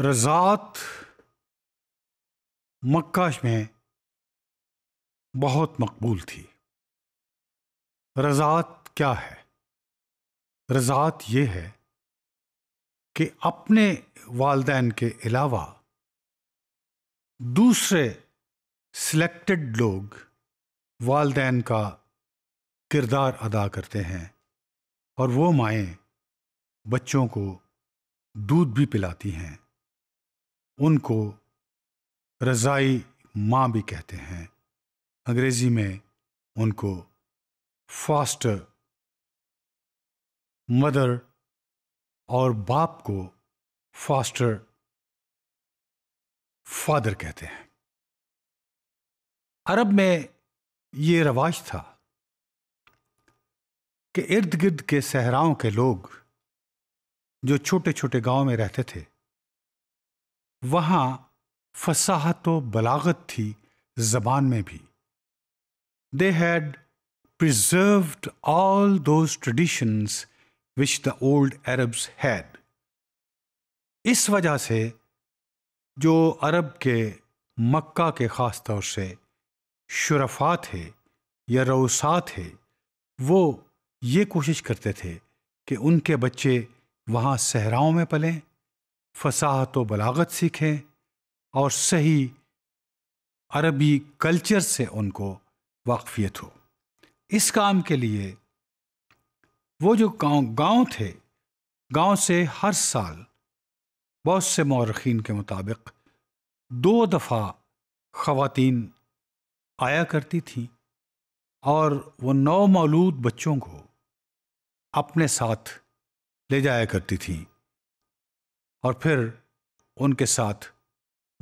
रज़ात मक्का में बहुत मकबूल थी रज़ात क्या है रज़ात ये है कि अपने वालदेन के अलावा दूसरे सिलेक्टेड लोग वालदेन का किरदार अदा करते हैं और वो माएँ बच्चों को दूध भी पिलाती हैं उनको रज़ाई माँ भी कहते हैं अंग्रेज़ी में उनको फास्टर मदर और बाप को फास्टर फादर कहते हैं अरब में ये रवाज था कि इर्द गिर्द के सहराओं के लोग जो छोटे छोटे गांव में रहते थे वहाँ फसाहत व बलागत थी जबान में भी they had preserved all those traditions which the old Arabs had इस वजह से जो अरब के मक्का के ख़ास तौर से शुरफा थे या रऊसा थे वो ये कोशिश करते थे कि उनके बच्चे वहाँ सहराओं में पलें फसाहत व बलागत सीखें और सही अरबी कल्चर से उनको वाकफियत हो इस काम के लिए वो जो गांव गांव थे गांव से हर साल बहुत से मौरखीन के मुताबिक दो दफ़ा ख़वातीन आया करती थीं और वो नौ मौलूद बच्चों को अपने साथ ले जाया करती थीं और फिर उनके साथ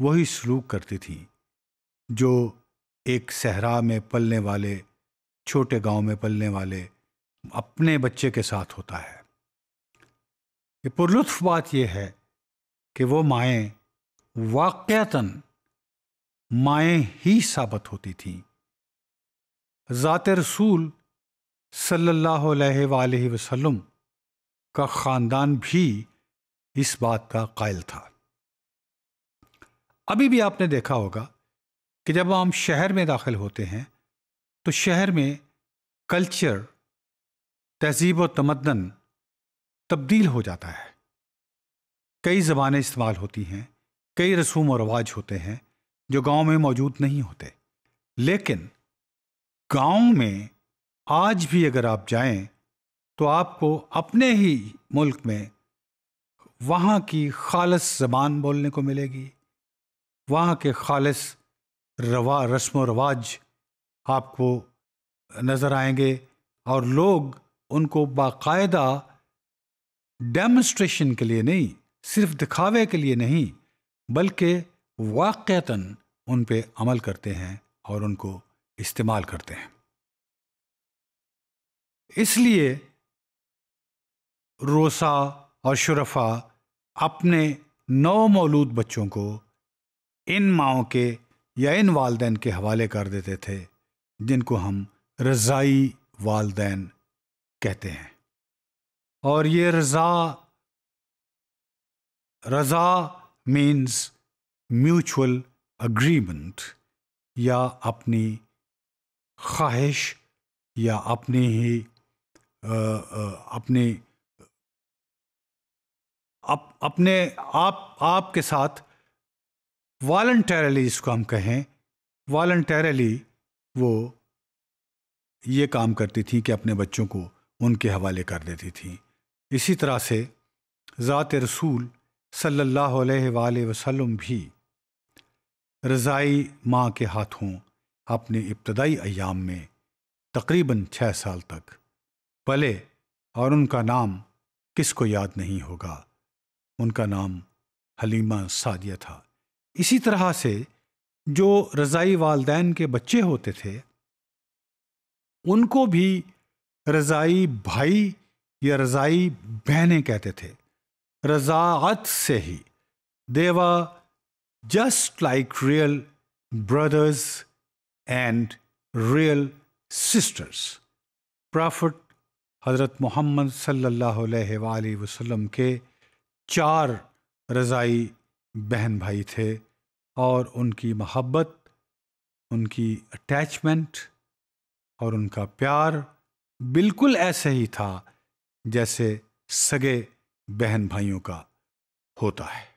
वही सलूक करती थी जो एक सहरा में पलने वाले छोटे गांव में पलने वाले अपने बच्चे के साथ होता है ये पुरलुत्फ बात यह है कि वो माएँ वाक़ता माएँ ही साबित होती थीं ज़ात रसूल सल्लल्लाहु अलैहि वसल्लम का ख़ानदान भी इस बात का कायल था अभी भी आपने देखा होगा कि जब हम शहर में दाखिल होते हैं तो शहर में कल्चर तहजीब व तमदन तब्दील हो जाता है कई ज़बानें इस्तेमाल होती हैं कई रसूम और रवाज होते हैं जो गांव में मौजूद नहीं होते लेकिन गांव में आज भी अगर आप जाएं तो आपको अपने ही मुल्क में वहाँ की खालस ज़बान बोलने को मिलेगी वहाँ के खालस रवा रस्म व रवाज आपको नज़र आएंगे और लोग उनको बाकायदा डेमोस्ट्रेशन के लिए नहीं सिर्फ दिखावे के लिए नहीं बल्कि वाक़ता उन पे अमल करते हैं और उनको इस्तेमाल करते हैं इसलिए रोसा और शुरफा अपने नौ मौलूद बच्चों को इन माओ के या इन वालदेन के हवाले कर देते थे जिनको हम रज़ाई वालदेन कहते हैं और ये रज़ा रज़ा मीन्स म्यूचुअल अग्रीमेंट या अपनी ख्वाहिश या अपनी ही आ, आ, अपनी अप, अपने आप आप के साथ वॉल्टरली जिसको हम कहें वॉल्टरली वो ये काम करती थी कि अपने बच्चों को उनके हवाले कर देती थी इसी तरह से ज़ात रसूल सल्लल्लाहु अलैहि वसल्लम भी रज़ाई माँ के हाथों अपने इब्तदाई अयाम में तकरीबन छः साल तक पले और उनका नाम किसको याद नहीं होगा उनका नाम हलीमा सादिया था इसी तरह से जो रज़ाई वालदेन के बच्चे होते थे उनको भी रज़ाई भाई या रज़ाई बहनें कहते थे रज़ात से ही देवा just like real brothers and real sisters prophet हज़रत मोहम्मद सल्लल्लाहु अलैहि वसल्लम के चार रज़ाई बहन भाई थे और उनकी मोहब्बत उनकी अटैचमेंट और उनका प्यार बिल्कुल ऐसे ही था जैसे सगे बहन भाइयों का होता है